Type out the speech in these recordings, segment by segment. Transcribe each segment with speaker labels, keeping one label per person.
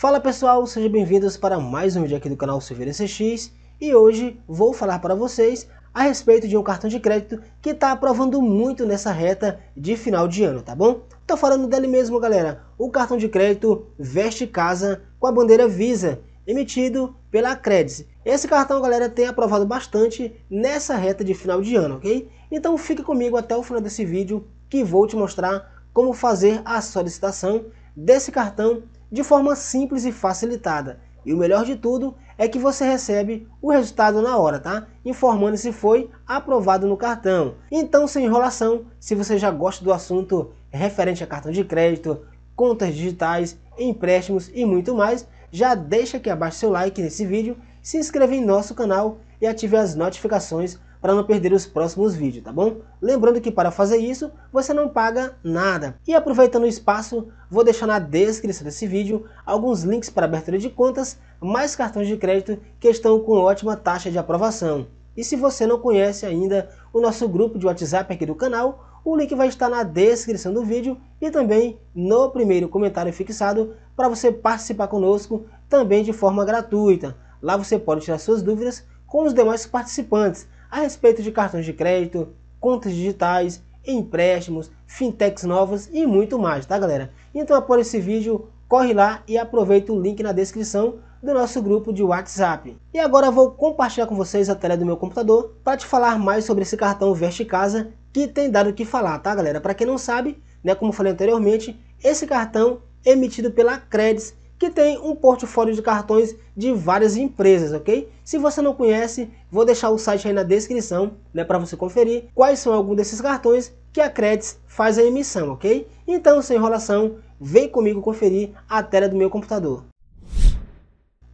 Speaker 1: Fala pessoal, sejam bem-vindos para mais um vídeo aqui do canal Silveira CX e hoje vou falar para vocês a respeito de um cartão de crédito que está aprovando muito nessa reta de final de ano, tá bom? Tô falando dele mesmo, galera, o cartão de crédito Veste Casa com a bandeira Visa, emitido pela Credit. Esse cartão, galera, tem aprovado bastante nessa reta de final de ano, ok? Então fica comigo até o final desse vídeo que vou te mostrar como fazer a solicitação desse cartão de forma simples e facilitada. E o melhor de tudo é que você recebe o resultado na hora, tá? Informando se foi aprovado no cartão. Então, sem enrolação, se você já gosta do assunto referente a cartão de crédito, contas digitais, empréstimos e muito mais, já deixa aqui abaixo seu like nesse vídeo, se inscreva em nosso canal e ative as notificações para não perder os próximos vídeos, tá bom? Lembrando que para fazer isso, você não paga nada. E aproveitando o espaço, vou deixar na descrição desse vídeo alguns links para abertura de contas, mais cartões de crédito que estão com ótima taxa de aprovação. E se você não conhece ainda o nosso grupo de WhatsApp aqui do canal, o link vai estar na descrição do vídeo e também no primeiro comentário fixado para você participar conosco também de forma gratuita. Lá você pode tirar suas dúvidas com os demais participantes, a respeito de cartões de crédito, contas digitais, empréstimos, fintechs novas e muito mais, tá galera? Então após esse vídeo, corre lá e aproveita o link na descrição do nosso grupo de WhatsApp. E agora vou compartilhar com vocês a tela do meu computador para te falar mais sobre esse cartão Veste Casa que tem dado o que falar, tá galera? Para quem não sabe, né, como falei anteriormente, esse cartão é emitido pela Credis que tem um portfólio de cartões de várias empresas, ok? Se você não conhece, vou deixar o site aí na descrição, né, para você conferir quais são alguns desses cartões que a Credits faz a emissão, ok? Então, sem enrolação, vem comigo conferir a tela do meu computador.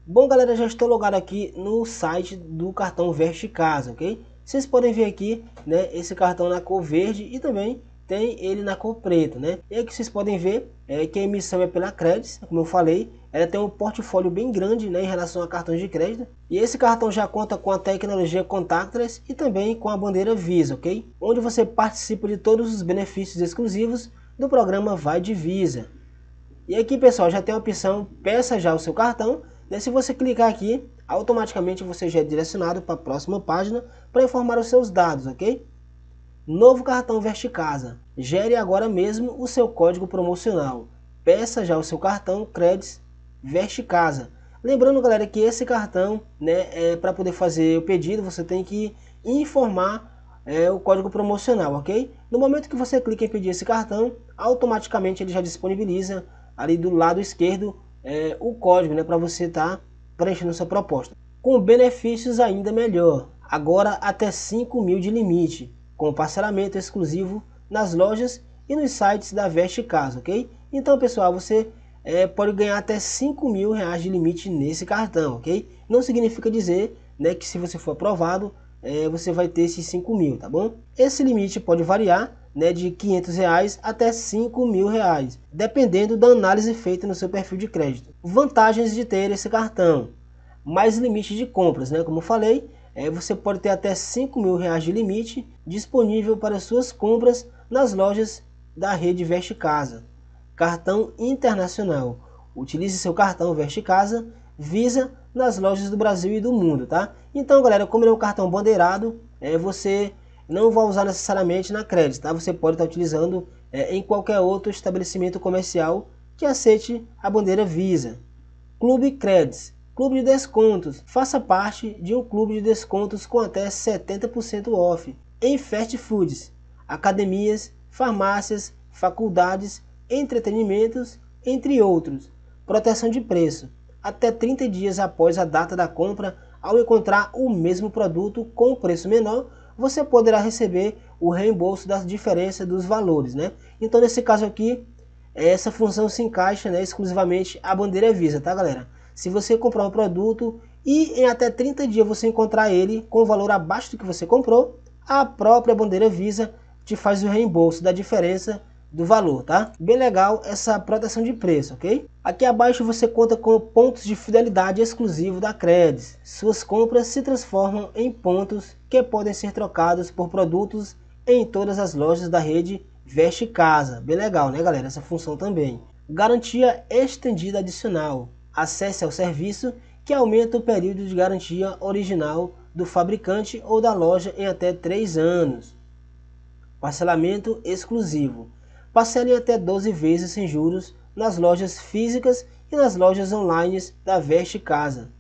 Speaker 1: Bom, galera, já estou logado aqui no site do cartão Verde Casa, ok? Vocês podem ver aqui, né, esse cartão na cor verde e também tem ele na cor preta, né? E aqui vocês podem ver é, que a emissão é pela Credis, como eu falei, ela tem um portfólio bem grande né, em relação a cartões de crédito. E esse cartão já conta com a tecnologia contactless e também com a bandeira Visa, ok? Onde você participa de todos os benefícios exclusivos do programa Vai de Visa. E aqui pessoal, já tem a opção peça já o seu cartão. Né? Se você clicar aqui, automaticamente você já é direcionado para a próxima página para informar os seus dados, ok? Novo cartão Casa. Gere agora mesmo o seu código promocional. Peça já o seu cartão Veste Casa. Lembrando, galera, que esse cartão, né, é para poder fazer o pedido, você tem que informar é, o código promocional, ok? No momento que você clica em pedir esse cartão, automaticamente ele já disponibiliza ali do lado esquerdo é, o código, né, para você estar tá preenchendo sua proposta. Com benefícios ainda melhor, agora até 5 mil de limite com parcelamento exclusivo nas lojas e nos sites da Veste Casa, ok? Então, pessoal, você é, pode ganhar até 5 mil reais de limite nesse cartão, ok? Não significa dizer né, que se você for aprovado, é, você vai ter esses 5 mil, tá bom? Esse limite pode variar né, de 500 reais até 5 mil reais, dependendo da análise feita no seu perfil de crédito. Vantagens de ter esse cartão, mais limite de compras, né? Como falei, é, você pode ter até 5 mil reais de limite disponível para suas compras nas lojas da rede Veste Casa. Cartão internacional. Utilize seu cartão Veste Casa Visa nas lojas do Brasil e do mundo, tá? Então, galera, como ele é um cartão bandeirado, é, você não vai usar necessariamente na crédito, tá? Você pode estar utilizando é, em qualquer outro estabelecimento comercial que aceite a bandeira Visa. Clube Credits Clube de descontos. Faça parte de um clube de descontos com até 70% off em fast foods, academias, farmácias, faculdades, entretenimentos, entre outros. Proteção de preço. Até 30 dias após a data da compra, ao encontrar o mesmo produto com preço menor, você poderá receber o reembolso das diferenças dos valores, né? Então, nesse caso aqui, essa função se encaixa né, exclusivamente à bandeira Visa, tá, galera? Se você comprar um produto e em até 30 dias você encontrar ele com o valor abaixo do que você comprou, a própria bandeira Visa te faz o reembolso da diferença do valor, tá? Bem legal essa proteção de preço, ok? Aqui abaixo você conta com pontos de fidelidade exclusivo da Credit. Suas compras se transformam em pontos que podem ser trocados por produtos em todas as lojas da rede Veste Casa. Bem legal, né galera? Essa função também. Garantia estendida adicional acesse ao serviço que aumenta o período de garantia original do fabricante ou da loja em até 3 anos. Parcelamento exclusivo. Parcele até 12 vezes sem juros nas lojas físicas e nas lojas online da Veste Casa.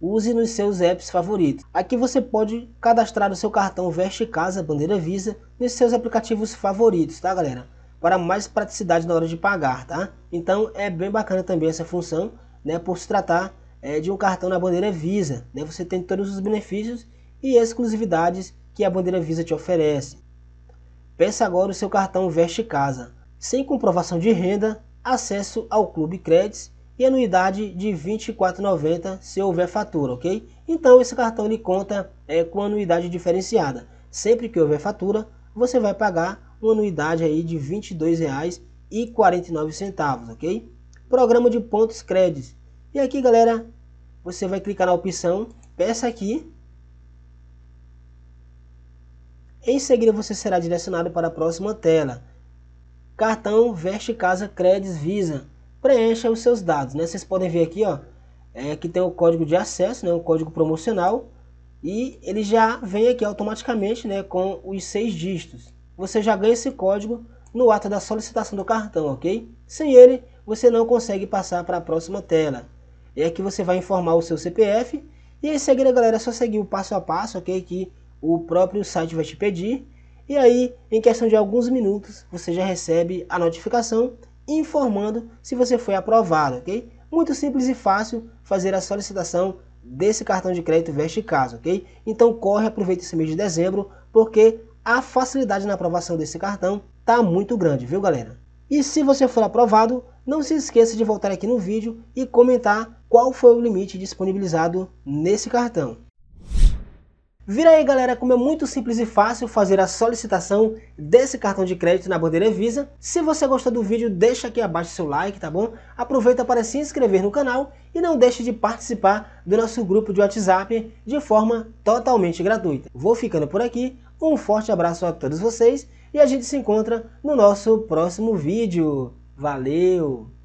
Speaker 1: Use nos seus apps favoritos. Aqui você pode cadastrar o seu cartão Veste Casa Bandeira Visa nos seus aplicativos favoritos, tá galera? para mais praticidade na hora de pagar, tá? Então é bem bacana também essa função, né? Por se tratar é, de um cartão na bandeira Visa, né? Você tem todos os benefícios e exclusividades que a bandeira Visa te oferece. Peça agora o seu cartão Veste Casa, sem comprovação de renda, acesso ao Clube Credits e anuidade de R$ 24,90 se houver fatura, ok? Então esse cartão ele conta é, com anuidade diferenciada. Sempre que houver fatura, você vai pagar uma anuidade aí de R$ 22,49, ok? Programa de pontos créditos. E aqui, galera, você vai clicar na opção peça aqui. Em seguida, você será direcionado para a próxima tela. Cartão Veste Casa Credits Visa. Preencha os seus dados, né? Vocês podem ver aqui, ó, é, que tem o código de acesso, né? O código promocional e ele já vem aqui automaticamente né, com os seis dígitos você já ganha esse código no ato da solicitação do cartão, ok? Sem ele, você não consegue passar para a próxima tela. E é aqui você vai informar o seu CPF. E aí, seguir, né, galera, é só seguir o passo a passo, ok? Que o próprio site vai te pedir. E aí, em questão de alguns minutos, você já recebe a notificação informando se você foi aprovado, ok? Muito simples e fácil fazer a solicitação desse cartão de crédito Veste Casa, ok? Então corre, aproveita esse mês de dezembro, porque a facilidade na aprovação desse cartão tá muito grande, viu galera? E se você for aprovado, não se esqueça de voltar aqui no vídeo e comentar qual foi o limite disponibilizado nesse cartão. Vira aí galera como é muito simples e fácil fazer a solicitação desse cartão de crédito na bandeira Visa. Se você gostou do vídeo deixa aqui abaixo seu like, tá bom? Aproveita para se inscrever no canal e não deixe de participar do nosso grupo de WhatsApp de forma totalmente gratuita. Vou ficando por aqui, um forte abraço a todos vocês e a gente se encontra no nosso próximo vídeo. Valeu!